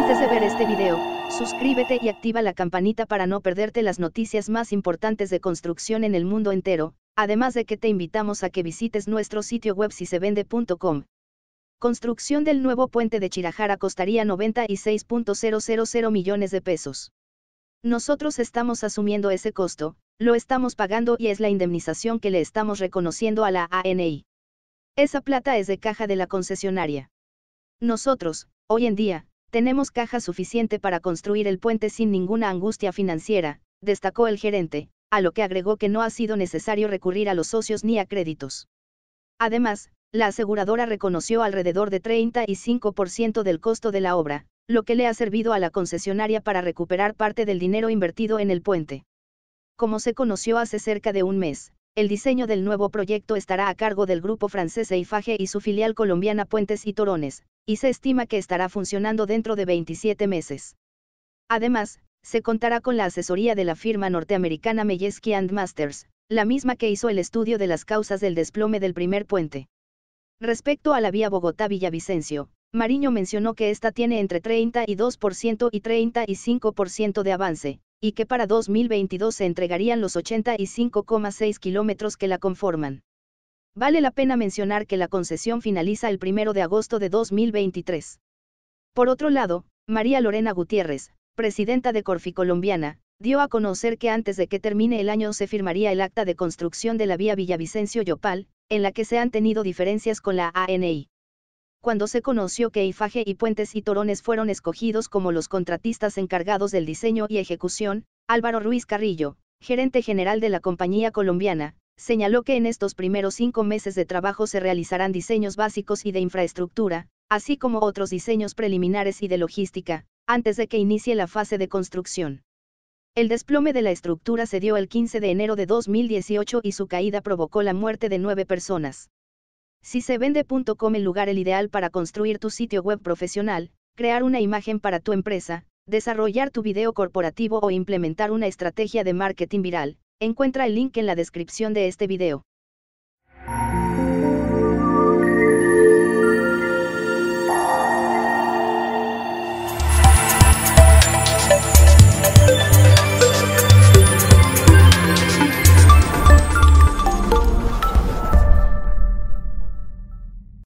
Antes de ver este video, suscríbete y activa la campanita para no perderte las noticias más importantes de construcción en el mundo entero, además de que te invitamos a que visites nuestro sitio web vende.com. Construcción del nuevo puente de Chirajara costaría 96.000 millones de pesos. Nosotros estamos asumiendo ese costo, lo estamos pagando y es la indemnización que le estamos reconociendo a la ANI. Esa plata es de caja de la concesionaria. Nosotros, hoy en día, tenemos caja suficiente para construir el puente sin ninguna angustia financiera, destacó el gerente, a lo que agregó que no ha sido necesario recurrir a los socios ni a créditos. Además, la aseguradora reconoció alrededor de 35% del costo de la obra, lo que le ha servido a la concesionaria para recuperar parte del dinero invertido en el puente. Como se conoció hace cerca de un mes, el diseño del nuevo proyecto estará a cargo del grupo francés Eiffage y su filial colombiana Puentes y Torones, y se estima que estará funcionando dentro de 27 meses. Además, se contará con la asesoría de la firma norteamericana Melleski and Masters, la misma que hizo el estudio de las causas del desplome del primer puente. Respecto a la vía Bogotá-Villavicencio, Mariño mencionó que esta tiene entre 32% y 35% de avance, y que para 2022 se entregarían los 85,6 kilómetros que la conforman. Vale la pena mencionar que la concesión finaliza el 1 de agosto de 2023. Por otro lado, María Lorena Gutiérrez, presidenta de Corfi Colombiana, dio a conocer que antes de que termine el año se firmaría el acta de construcción de la vía Villavicencio-Yopal, en la que se han tenido diferencias con la ANI. Cuando se conoció que Ifaje y Puentes y Torones fueron escogidos como los contratistas encargados del diseño y ejecución, Álvaro Ruiz Carrillo, gerente general de la compañía colombiana, señaló que en estos primeros cinco meses de trabajo se realizarán diseños básicos y de infraestructura, así como otros diseños preliminares y de logística, antes de que inicie la fase de construcción. El desplome de la estructura se dio el 15 de enero de 2018 y su caída provocó la muerte de nueve personas. Si se vende.com el lugar el ideal para construir tu sitio web profesional, crear una imagen para tu empresa, desarrollar tu video corporativo o implementar una estrategia de marketing viral, Encuentra el link en la descripción de este video.